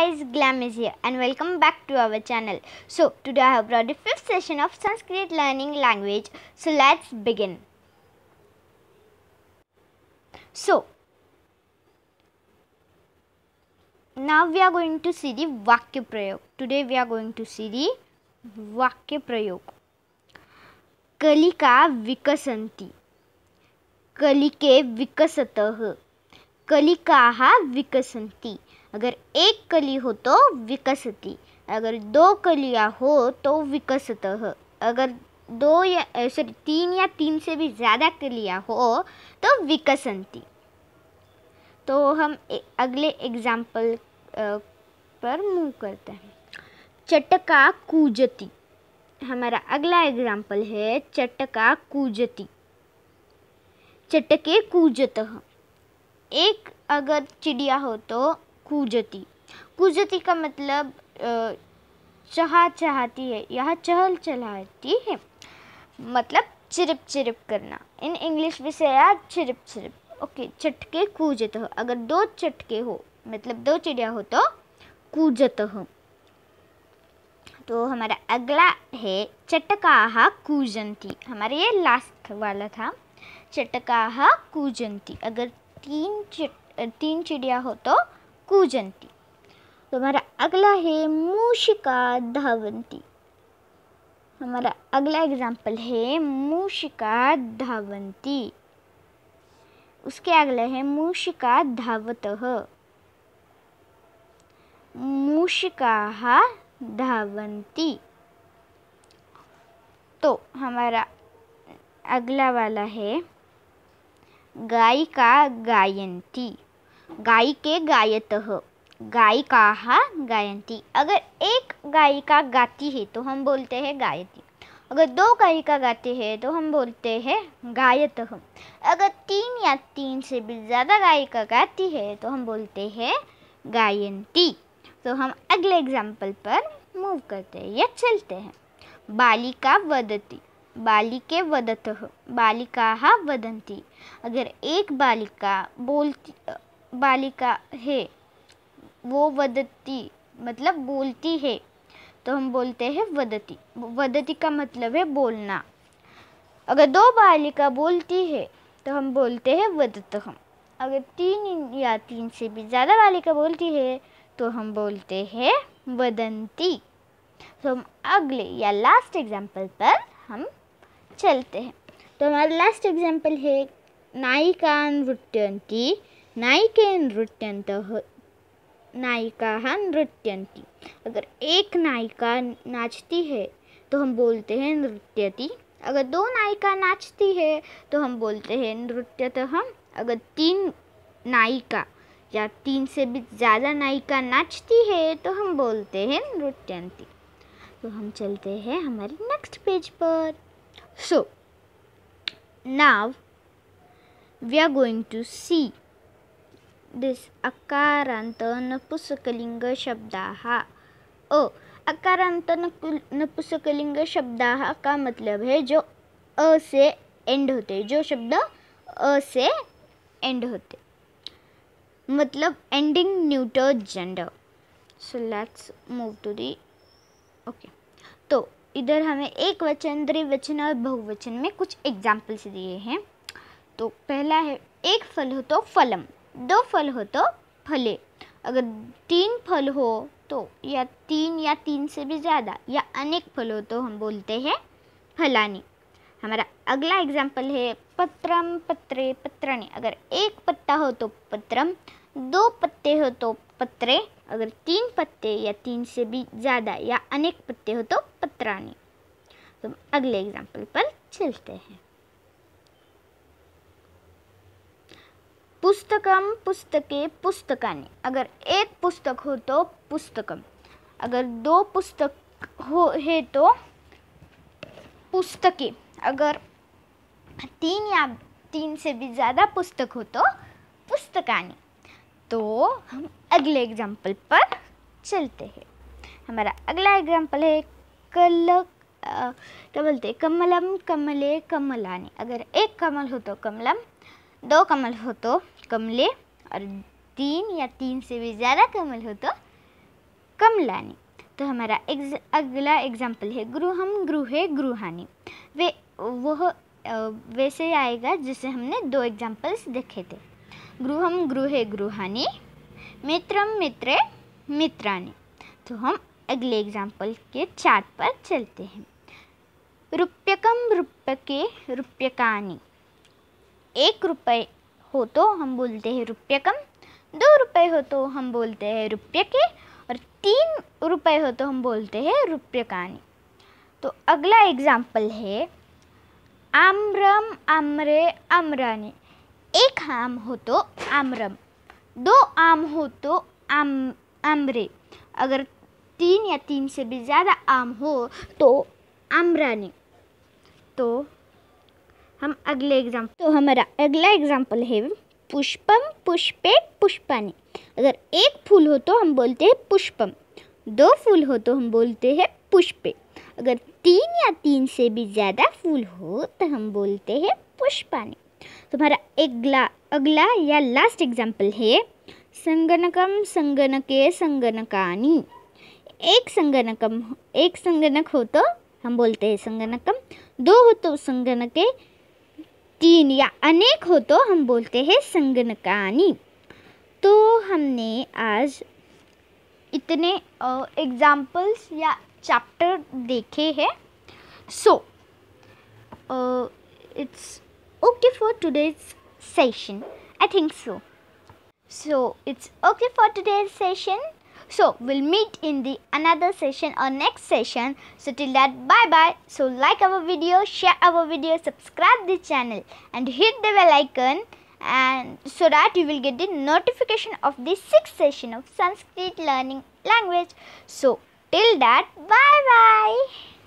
guys, Glam is here and welcome back to our channel. So, today I have brought the 5th session of Sanskrit learning language. So, let's begin. So, now we are going to see the Vakya Prayog. Today we are going to see the Vakya Prayog. Kalika Vikasanti Kalike Vikasatah कलिका विकसती अगर एक कली हो तो विकसती अगर दो कलियाँ हो तो विकसत अगर दो या सॉरी तीन या तीन से भी ज़्यादा कलियाँ हो तो विकसंती तो हम अगले एग्जाम्पल पर मूव करते हैं चटका कूजती हमारा अगला एग्जाम्पल है चटका कूजती चटके कूजत एक अगर चिड़िया हो तो कुजती कुजती का मतलब चहा चहाती है यह चहल चलाती है मतलब चिरप चिरप करना इन इंग्लिश में से यार चिरप चिरप ओके चटके कूजत हो अगर दो चटके हो मतलब दो चिड़िया हो तो कूजत हो तो हमारा अगला है चटकाहा कूजंती हमारा ये लास्ट वाला था चटकाहा कूजंती अगर तीन चिट तीन चिड़िया हो तो कूजंती तो हमारा अगला है मूषिका धावंती हमारा अगला एग्जाम्पल है मूशिका धावंती उसके अगला है मूषिका धावत मूषिका धावंती तो हमारा अगला वाला है गायिका गायंती गायिके गायत गायिका गायंती अगर एक गायिका गाती है तो हम बोलते हैं गायती अगर दो गायिका गाते हैं तो हम बोलते हैं गायत अगर तीन या तीन से भी ज़्यादा गायिका गाती है तो हम बोलते हैं गायंती तो हम अगले एग्जाम्पल पर मूव करते हैं या चलते हैं बालिका वदती बालिके वदत बालिका वदंती अगर एक बालिका बोलती बालिका है वो वदती मतलब बोलती है तो हम बोलते हैं वदती वदती का मतलब है बोलना अगर दो बालिका बोलती है तो हम बोलते हैं वदत हम अगर तीन या तीन से भी ज़्यादा बालिका बोलती है तो हम बोलते हैं वदंती तो हम अगले या लास्ट एग्जाम्पल पर हम चलते हैं तो हमारा लास्ट एग्जाम्पल है नायिका नृत्यंती नायिके नृत्यंत तो नायिका नृत्यंती अगर एक नायिका नाचती है तो हम बोलते हैं नृत्यती अगर दो नायिका नाचती है तो हम बोलते हैं नृत्यत तो हम अगर तीन नायिका या तीन से भी ज़्यादा नायिका नाचती है तो हम बोलते हैं नृत्यंती तो हम चलते हैं हमारे नेक्स्ट पेज पर So now we are going to see this अकारांत नपुसकलिंग शब्दाः अ अकारांत नपुसकलिंग शब्दाः का मतलब है जो अ से एंड होते जो शब्द अ से एंड होते मतलब ending neuter gender so let's move to the okay तो इधर हमें एक वचन द्विवचन और बहुवचन में कुछ एग्जाम्पल्स दिए हैं तो पहला है एक फल हो तो फलम दो फल हो तो फले अगर तीन फल हो तो या तीन या तीन से भी ज़्यादा या अनेक फल हो तो हम बोलते हैं फलानी हमारा अगला एग्जाम्पल है पत्रम पत्रे पत्रणे अगर एक पत्ता हो तो पत्रम दो पत्ते हो तो पत्रे अगर तीन पत्ते या तीन से भी ज़्यादा या अनेक पत्ते हो तो चित्रानी तो अगले एग्जाम्पल पर चलते हैं पुस्तकम पुस्तके पुस्तकाने अगर एक पुस्तक हो तो पुस्तकम अगर दो पुस्तक हो है तो पुस्तके अगर तीन या तीन से भी ज़्यादा पुस्तक हो तो पुस्तकाने तो हम अगले एग्जाम्पल पर चलते हैं हमारा अगला एग्जाम्पल है कल क्या तो बोलते कमलम कमले कमलानी अगर एक कमल हो तो कमलम दो कमल हो तो कमले और तीन या तीन से भी ज़्यादा कमल हो तो कमलानी तो हमारा एग्ज, अगला एग्जाम्पल है गृहम गृह गृहानी वे वह वैसे आएगा जिसे हमने दो एग्जाम्पल्स देखे थे गृहम गृह गृहानी मित्रम मित्रे मित्रानी तो हम अगले एग्जाम्पल के चार्ट पर चलते हैं रुप्यकम के रुपयकानी एक रुपये हो तो हम बोलते हैं रुपयकम दो रुपये हो तो हम बोलते हैं के और तीन रुपये हो तो हम बोलते हैं रुपयकानी तो अगला एग्जाम्पल है आम्रम आम्रे आम्रानी एक आम हो तो आम्रम दो आम हो तो आम आम्रे अगर तीन या तीन से भी ज़्यादा आम हो तो आमरानी तो हम अगले एग्जाम्पल तो हमारा अगला एग्जाम्पल है पुष्पम पुष्पे पुष्पानी अगर एक फूल हो तो हम बोलते हैं पुष्पम दो फूल हो तो हम बोलते हैं पुष्पे अगर तीन या तीन से भी ज़्यादा फूल हो तो हम बोलते हैं पुष्पानी तो हमारा अगला अगला या लास्ट एग्जाम्पल है संगणकम संगणके संगणकानी एक संगणकम एक संगणक हो तो हम बोलते हैं संगणकम दो हो तो संगणक तीन या अनेक हो तो हम बोलते हैं संगणकानी तो हमने आज इतने एग्जाम्पल्स या चैप्टर देखे हैं so it's okay for today's session I think so so it's okay for today's session So we'll meet in the another session or next session. So till that bye bye. So like our video, share our video, subscribe the channel and hit the bell icon and so that you will get the notification of the sixth session of Sanskrit learning language. So till that bye bye.